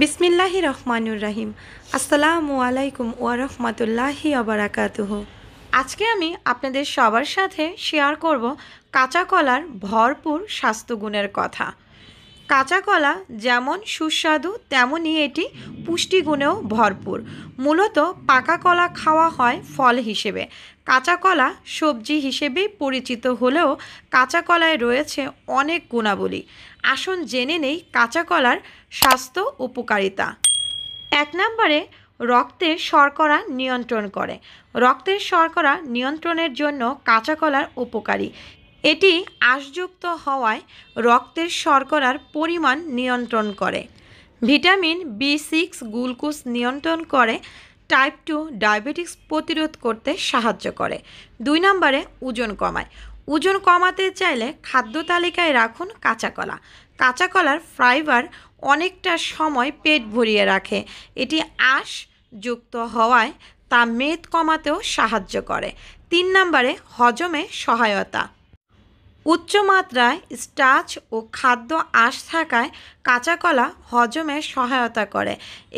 বিসমিল্লাহি রহমানুর রাহিম আসসালামু আলাইকুম ওয়ারহমতুল্লাহি অবরাকাতুহ আজকে আমি আপনাদের সবার সাথে শেয়ার করব কাঁচা কলার ভরপুর স্বাস্থ্যগুণের কথা কাঁচা কলা যেমন সুস্বাদু তেমনই এটি পুষ্টিগুণেও ভরপুর মূলত পাকা কলা খাওয়া হয় ফল হিসেবে কাঁচা কলা সবজি হিসেবে পরিচিত হলেও কাঁচা কলায় রয়েছে অনেক গুণাবলী আসুন জেনে নেই কাঁচা কলার স্বাস্থ্য উপকারিতা এক নম্বরে রক্তের শর্করা নিয়ন্ত্রণ করে রক্তের শর্করা নিয়ন্ত্রণের জন্য কাঁচা কলার উপকারী এটি আশযুক্ত হওয়ায় রক্তের শর্করার পরিমাণ নিয়ন্ত্রণ করে ভিটামিন বি সিক্স গ্লুকোজ নিয়ন্ত্রণ করে টাইপ টু ডায়াবেটিক্স প্রতিরোধ করতে সাহায্য করে দুই নম্বরে ওজন কমায় ওজন কমাতে চাইলে খাদ্য তালিকায় রাখুন কাঁচা কলা কাঁচা কলার ফাইবার অনেকটা সময় পেট ভরিয়ে রাখে এটি আঁশ যুক্ত হওয়ায় তা মেদ কমাতেও সাহায্য করে তিন নম্বরে হজমে সহায়তা উচ্চ মাত্রায় স্টাচ ও খাদ্য আঁশ থাকায় কাঁচা কলা হজমে সহায়তা করে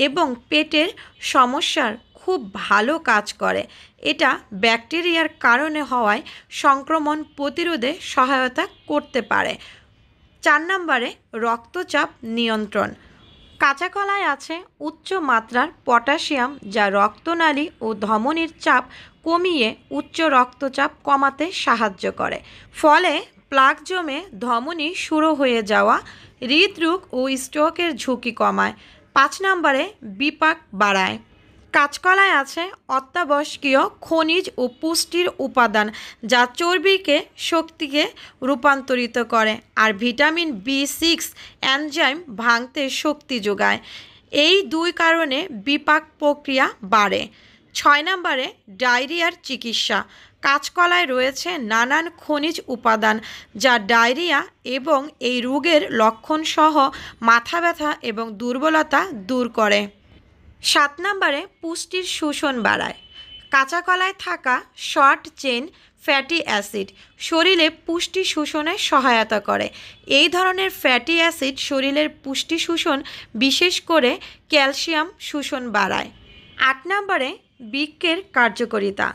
এবং পেটের সমস্যার খুব ভালো কাজ করে এটা ব্যাকটেরিয়ার কারণে হওয়ায় সংক্রমণ প্রতিরোধে সহায়তা করতে পারে চার নম্বরে রক্তচাপ নিয়ন্ত্রণ কাঁচা কলায় আছে উচ্চ মাত্রার পটাশিয়াম যা রক্তনালী ও ধমনির চাপ কমিয়ে উচ্চ রক্তচাপ কমাতে সাহায্য করে ফলে প্লাক জমে ধমনী শুরু হয়ে যাওয়া হৃদরোগ ও স্ট্রোকের ঝুঁকি কমায় পাঁচ নম্বরে বিপাক বাড়ায় কাঁচকলায় আছে অত্যাবশ্যকীয় খনিজ ও পুষ্টির উপাদান যা চর্বিকে শক্তিকে রূপান্তরিত করে আর ভিটামিন বি সিক্স অ্যানজাইম ভাঙতে শক্তি যোগায় এই দুই কারণে বিপাক প্রক্রিয়া বাড়ে ছয় নম্বরে ডায়রিয়ার চিকিৎসা কাঁচকলায় রয়েছে নানান খনিজ উপাদান যা ডায়রিয়া এবং এই রোগের লক্ষণসহ মাথা ব্যথা এবং দুর্বলতা দূর করে সাত নম্বরে পুষ্টির শোষণ বাড়ায় কাঁচা কলায় থাকা শর্ট চেন ফ্যাটি অ্যাসিড শরীরে পুষ্টি শোষণে সহায়তা করে এই ধরনের ফ্যাটি অ্যাসিড শরীরের পুষ্টি শোষণ বিশেষ করে ক্যালসিয়াম শোষণ বাড়ায় আট নম্বরে বৃক্ষের কার্যকারিতা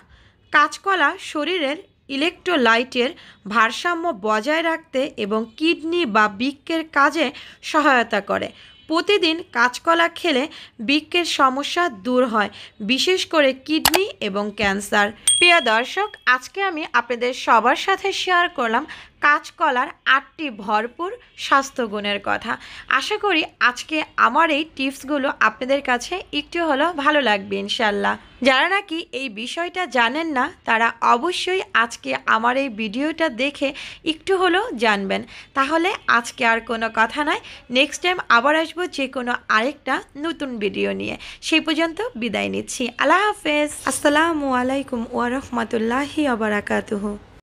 কাঁচকলা শরীরের ইলেকট্রোলাইটের ভারসাম্য বজায় রাখতে এবং কিডনি বা বৃক্কের কাজে সহায়তা করে প্রতিদিন কাঁচকলা খেলে বৃক্কের সমস্যা দূর হয় বিশেষ করে কিডনি এবং ক্যান্সার প্রিয় দর্শক আজকে আমি আপনাদের সবার সাথে শেয়ার করলাম কাঁচকলার আটটি ভরপুর স্বাস্থ্যগুণের কথা আশা করি আজকে আমার এই টিপসগুলো আপনাদের কাছে একটু হলেও ভালো লাগবে ইনশাল্লাহ যারা নাকি এই বিষয়টা জানেন না তারা অবশ্যই আজকে আমার এই ভিডিওটা দেখে একটু হলেও জানবেন তাহলে আজকে আর কোনো কথা নয় নেক্সট টাইম আবার আসবো যে কোনো আরেকটা নতুন ভিডিও নিয়ে সেই পর্যন্ত বিদায় নিচ্ছি আল্লাহ হাফেজ আসসালামু আলাইকুম ওয়া রহমতুল্লাহি অবরাকাতুহ